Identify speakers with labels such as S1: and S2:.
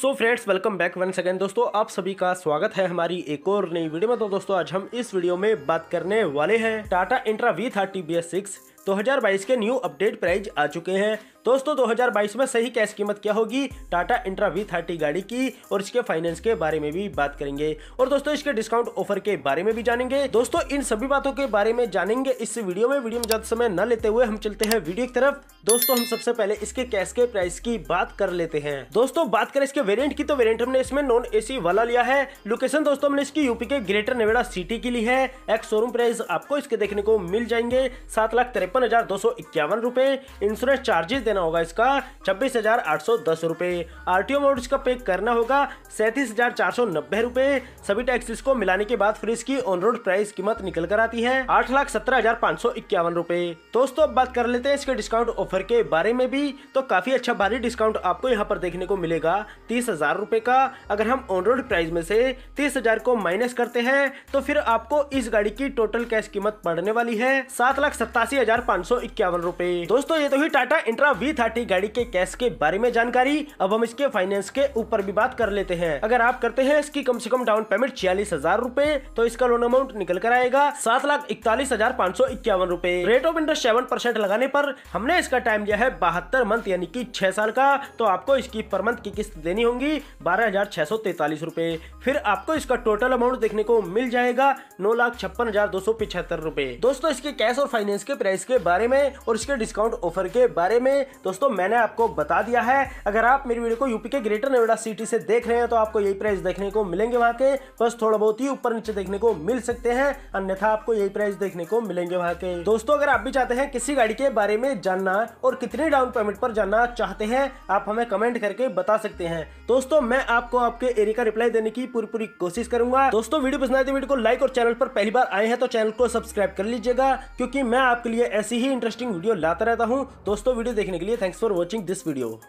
S1: सो friends welcome back one second दोस्तों आप सभी का स्वागत है हमारी एक और नई वीडियो में तो दोस्तों आज हम इस वीडियो में बात करने वाले हैं Tata intra V thirty B S six 2022 के न्यू अपडेट प्राइस आ चुके हैं दोस्तों 2022 में सही कैश कीमत क्या होगी टाटा इंट्रा वी थर्टी गाड़ी की और इसके फाइनेंस के बारे में भी बात करेंगे और दोस्तों इसके डिस्काउंट ऑफर के बारे में भी जानेंगे दोस्तों इन सभी बातों के बारे में जानेंगे इस वीडियो में वीडियो में ज्यादा समय न लेते हुए हम चलते हैं वीडियो की तरफ दोस्तों हम सबसे पहले इसके कैश के प्राइस की बात कर लेते हैं दोस्तों बात करें इसके वेरियंट की तो वेरियंट हमने इसमें नॉन ए वाला लिया है लोकेशन दोस्तों हमने इसकी यूपी के ग्रेटर नेवेडा सिटी की ली है एक्स शोरूम प्राइस आपको इसके देखने को मिल जाएंगे सात लाख तिरपन छप्पन हज़ार दो सौ इक्यावन रूपए इंश्योरेंस चार्जेस देना होगा इसका छब्बीस हज़ार आठ सौ दस रूपए आर टी मोड इसका पे करना होगा सैंतीस हज़ार चार सौ नब्बे रूपए सभी टैक्स को मिलाने के बाद फ्रिज की ऑन रोड प्राइस कीमत निकल कर आती है आठ लाख सत्रह हजार पाँच सौ इक्यावन रूपए दोस्तों अब बात कर लेते हैं इसके डिस्काउंट ऑफर के बारे में भी तो काफी अच्छा भारी डिस्काउंट आपको यहाँ पर देखने को मिलेगा तीस हजार रुपए का अगर हम ऑन रोड प्राइस में से तीस हजार को माइनस करते हैं तो फिर आपको इस गाड़ी की टोटल कैश कीमत पड़ने वाली है सात लाख सत्तासी हजार पाँच सौ इक्यावन रूपए दोस्तों ये तो ही टाटा इंट्रा वी थर्टी गाड़ी के कैश के बारे में जानकारी अब हम इसके फाइनेंस के ऊपर भी बात कर लेते हैं अगर आप करते हैं इसकी कम से कम डाउन पेमेंट छियालीस हजार रूपए तो इसका लोन अमाउंट निकल कर आएगा सात लाख इकतालीस हजार पाँच सौ इक्यावन रूपए rate of interest seven percent लगाने पर हमने इसका टाइम लिया है बहत्तर मंथ यानी कि छह साल का तो आपको इसकी पर मंथ की किस्त देनी होगी बारह हजार छह सौ तैतालीस रूपए फिर आपको इसका टोटल अमाउंट देखने को मिल जाएगा नौ लाख छप्पन हजार दो सौ पिछहत्तर रूपए दोस्तों इसके कैश और फाइनेंस के प्राइस इसके बारे में और इसके डिस्काउंट ऑफर के बारे में दोस्तों मैंने आपको बता दिया है अगर आप मेरी वीडियो को यूपी के ग्रेटर नोएडा सिटी से देख रहे हैं तो आपको यही प्राइस देखने को मिलेंगे वहां के बस थोड़ा बहुत ही ऊपर नीचे देखने को मिल सकते हैं अन्यथा आपको यही प्राइस देखने को मिलेंगे वहां के दोस्तों अगर आप भी चाहते हैं किसी गाड़ी के बारे में जानना और कितने डाउन पेमेंट पर जानना चाहते हैं आप हमें कमेंट करके बता सकते हैं दोस्तों मैं आपको आपके एरिया का रिप्लाई देने की पूरी पूरी कोशिश करूंगा दोस्तों वीडियो पसंद आए तो वीडियो को लाइक और चैनल पर पहली बार आए हैं तो चैनल को सब्सक्राइब कर लीजिएगा क्योंकि मैं आपके लिए ऐसी ही इंटरेस्टिंग वीडियो लाता रहता हूँ दोस्तों वीडियो देखने के लिए thanks for watching this video